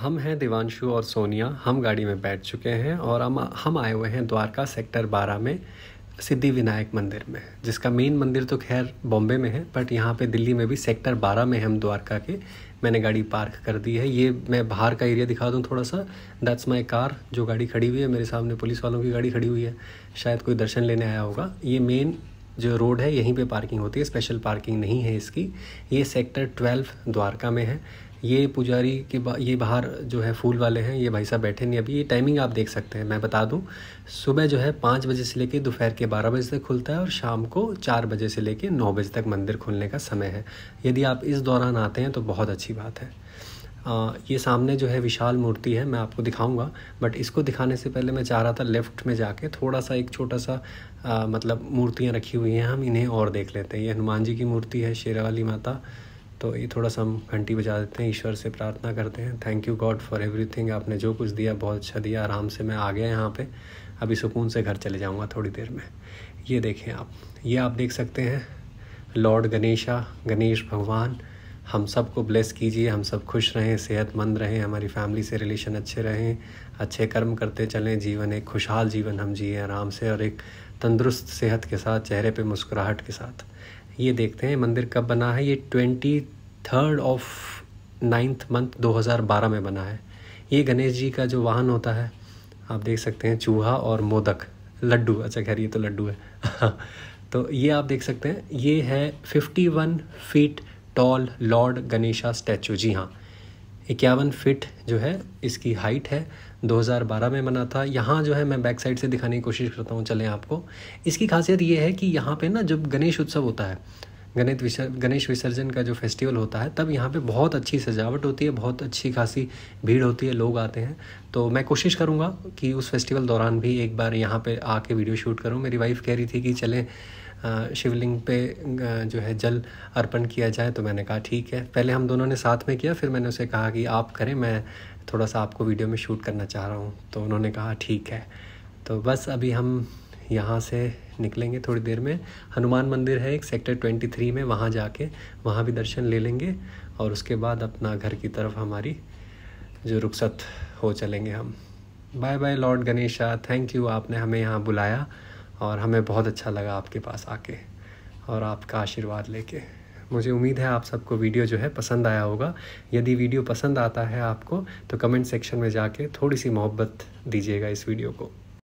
हम हैं दिवानशु और सोनिया हम गाड़ी में बैठ चुके हैं और हम हम आए हुए हैं द्वारका सेक्टर बारह में सिद्धि विनायक मंदिर में जिसका मेन मंदिर तो खैर बॉम्बे में है बट यहाँ पे दिल्ली में भी सेक्टर बारह में हम द्वारका के मैंने गाड़ी पार्क कर दी है ये मैं बाहर का एरिया दिखा दूँ थोड़ा सा दैट्स माई कार जो गाड़ी खड़ी हुई है मेरे सामने पुलिस वालों की गाड़ी खड़ी हुई है शायद कोई दर्शन लेने आया होगा ये मेन जो रोड है यहीं पे पार्किंग होती है स्पेशल पार्किंग नहीं है इसकी ये सेक्टर ट्वेल्व द्वारका में है ये पुजारी के बा, ये बाहर जो है फूल वाले हैं ये भाई साहब बैठे नहीं अभी ये टाइमिंग आप देख सकते हैं मैं बता दूं सुबह जो है पाँच बजे से लेके दोपहर के बारह बजे तक खुलता है और शाम को चार बजे से लेके नौ बजे तक मंदिर खुलने का समय है यदि आप इस दौरान आते हैं तो बहुत अच्छी बात है आ, ये सामने जो है विशाल मूर्ति है मैं आपको दिखाऊंगा बट इसको दिखाने से पहले मैं चाह रहा था लेफ़्ट में जाके थोड़ा सा एक छोटा सा आ, मतलब मूर्तियाँ रखी हुई हैं हम इन्हें और देख लेते हैं ये हनुमान जी की मूर्ति है शेरावाली माता तो ये थोड़ा सा हम घंटी बजा देते हैं ईश्वर से प्रार्थना करते हैं thank you God for everything आपने जो कुछ दिया बहुत अच्छा दिया आराम से मैं आ गया यहाँ पे अभी सुकून से घर चले जाऊँगा थोड़ी देर में ये देखें आप ये आप देख सकते हैं लॉर्ड गणेशा गणेश भगवान हम सब को ब्लेस कीजिए हम सब खुश रहें सेहतमंद रहें हमारी फैमिली से रिलेशन अच्छे रहें अच्छे कर्म करते चलें जीवन एक खुशहाल जीवन हम जिए आराम से और एक तंदुरुस्त सेहत के साथ चेहरे पे मुस्कुराहट के साथ ये देखते हैं मंदिर कब बना है ये twenty third of ninth month 2012 में बना है ये गणेश जी का जो वाहन होता है आप देख सकते हैं चूहा और मोदक लड्डू अच्छा खैर ये तो लड्डू है तो ये आप देख सकते हैं ये है 51 feet tall Lord Ganesha statue जी हाँ इक्यावन फीट जो है इसकी हाइट है 2012 में बना था यहाँ जो है मैं बैक साइड से दिखाने की कोशिश करता हूँ चलें आपको इसकी खासियत ये है कि यहाँ पे ना जब गणेश उत्सव होता है गणित विसर्जन गणेश विसर्जन का जो फेस्टिवल होता है तब यहाँ पे बहुत अच्छी सजावट होती है बहुत अच्छी खासी भीड़ होती है लोग आते हैं तो मैं कोशिश करूँगा कि उस फेस्टिवल दौरान भी एक बार यहाँ पे आके वीडियो शूट करूँ मेरी वाइफ कह रही थी कि चलें शिवलिंग पे जो है जल अर्पण किया जाए तो मैंने कहा ठीक है पहले हम दोनों ने साथ में किया फिर मैंने उसे कहा कि आप करें मैं थोड़ा सा आपको वीडियो में शूट करना चाह रहा हूँ तो उन्होंने कहा ठीक है तो बस अभी हम यहाँ से निकलेंगे थोड़ी देर में हनुमान मंदिर है एक सेक्टर 23 में वहाँ जाके वहाँ भी दर्शन ले लेंगे और उसके बाद अपना घर की तरफ हमारी जो रुखसत हो चलेंगे हम bye bye Lord Ganesha thank you आपने हमें यहाँ बुलाया और हमें बहुत अच्छा लगा आपके पास आके और आपका आशीर्वाद लेके मुझे उम्मीद है आप सबको वीडियो जो है पसंद आया होगा यदि वीडियो पसंद आता है आपको तो कमेंट सेक्शन में जाके थोड़ी सी मोहब्बत दीजिएगा इस वीडियो को